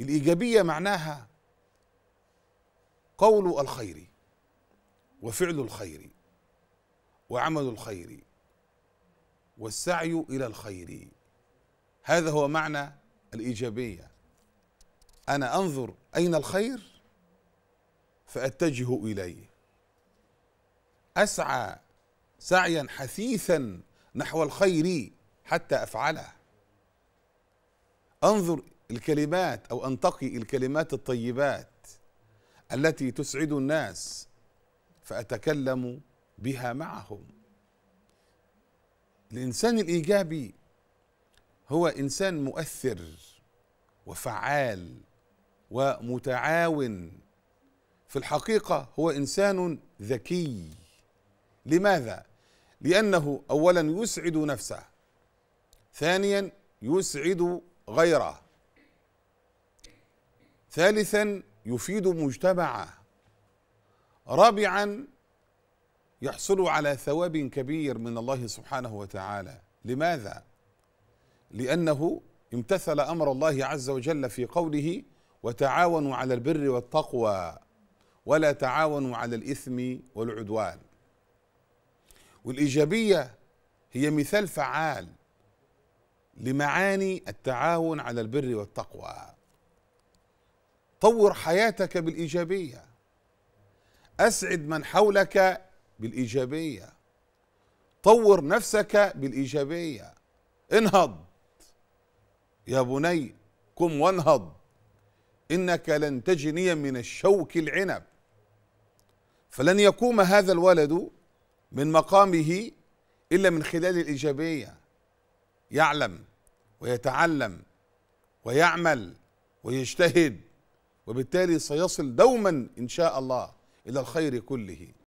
الايجابيه معناها قول الخير وفعل الخير وعمل الخير والسعي الى الخير هذا هو معنى الايجابيه انا انظر اين الخير فاتجه اليه اسعى سعيا حثيثا نحو الخير حتى افعله انظر الكلمات او انتقي الكلمات الطيبات التي تسعد الناس فاتكلم بها معهم الانسان الايجابي هو انسان مؤثر وفعال ومتعاون في الحقيقه هو انسان ذكي لماذا لانه اولا يسعد نفسه ثانيا يسعد غيره ثالثا يفيد مجتمعه رابعا يحصل على ثواب كبير من الله سبحانه وتعالى لماذا لانه امتثل امر الله عز وجل في قوله وتعاونوا على البر والتقوى ولا تعاونوا على الاثم والعدوان والايجابيه هي مثال فعال لمعاني التعاون على البر والتقوى طور حياتك بالايجابيه اسعد من حولك بالايجابيه طور نفسك بالايجابيه انهض يا بني قم وانهض انك لن تجني من الشوك العنب فلن يقوم هذا الولد من مقامه الا من خلال الايجابيه يعلم ويتعلم ويعمل ويجتهد وبالتالي سيصل دوما إن شاء الله إلى الخير كله